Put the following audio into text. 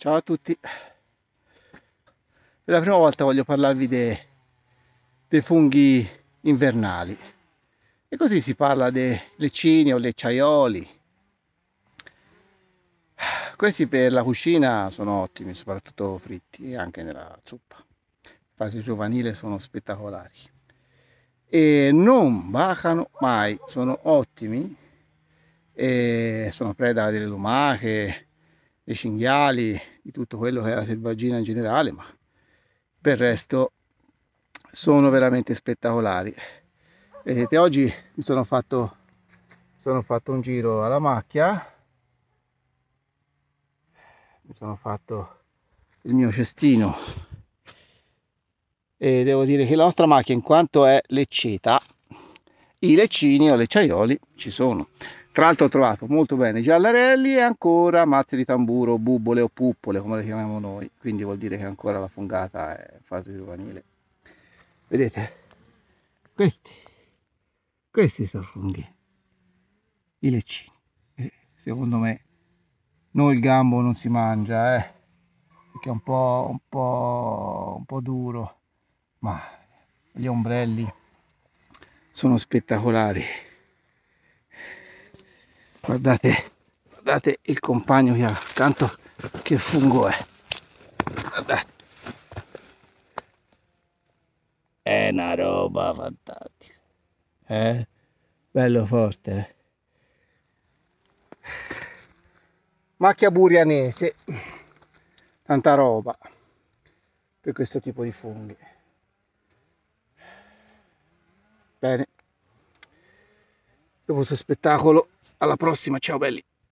Ciao a tutti. Per la prima volta voglio parlarvi dei de funghi invernali. E così si parla dei lecini o lecciaioli. Questi per la cucina sono ottimi, soprattutto fritti e anche nella zuppa. In Fase giovanile sono spettacolari. E non bacano mai, sono ottimi. E sono preda delle lumache, dei cinghiali, di tutto quello che è la selvaggina in generale, ma per il resto sono veramente spettacolari. Vedete, oggi mi sono fatto, sono fatto un giro alla macchia, mi sono fatto il mio cestino e devo dire che la nostra macchia in quanto è lecceta i leccini o lecciaioli ci sono. Tra l'altro ho trovato molto bene giallarelli e ancora mazze di tamburo, bubole o puppole come le chiamiamo noi, quindi vuol dire che ancora la fungata è in fase giovanile. Vedete? Questi, questi sono funghi, i leccini. Secondo me, noi il gambo non si mangia, eh? perché è un po', un po', un po' duro, ma gli ombrelli sono spettacolari guardate guardate il compagno che accanto che fungo è guardate è una roba fantastica eh? bello forte eh? macchia burianese tanta roba per questo tipo di funghi bene dopo questo spettacolo alla prossima ciao belli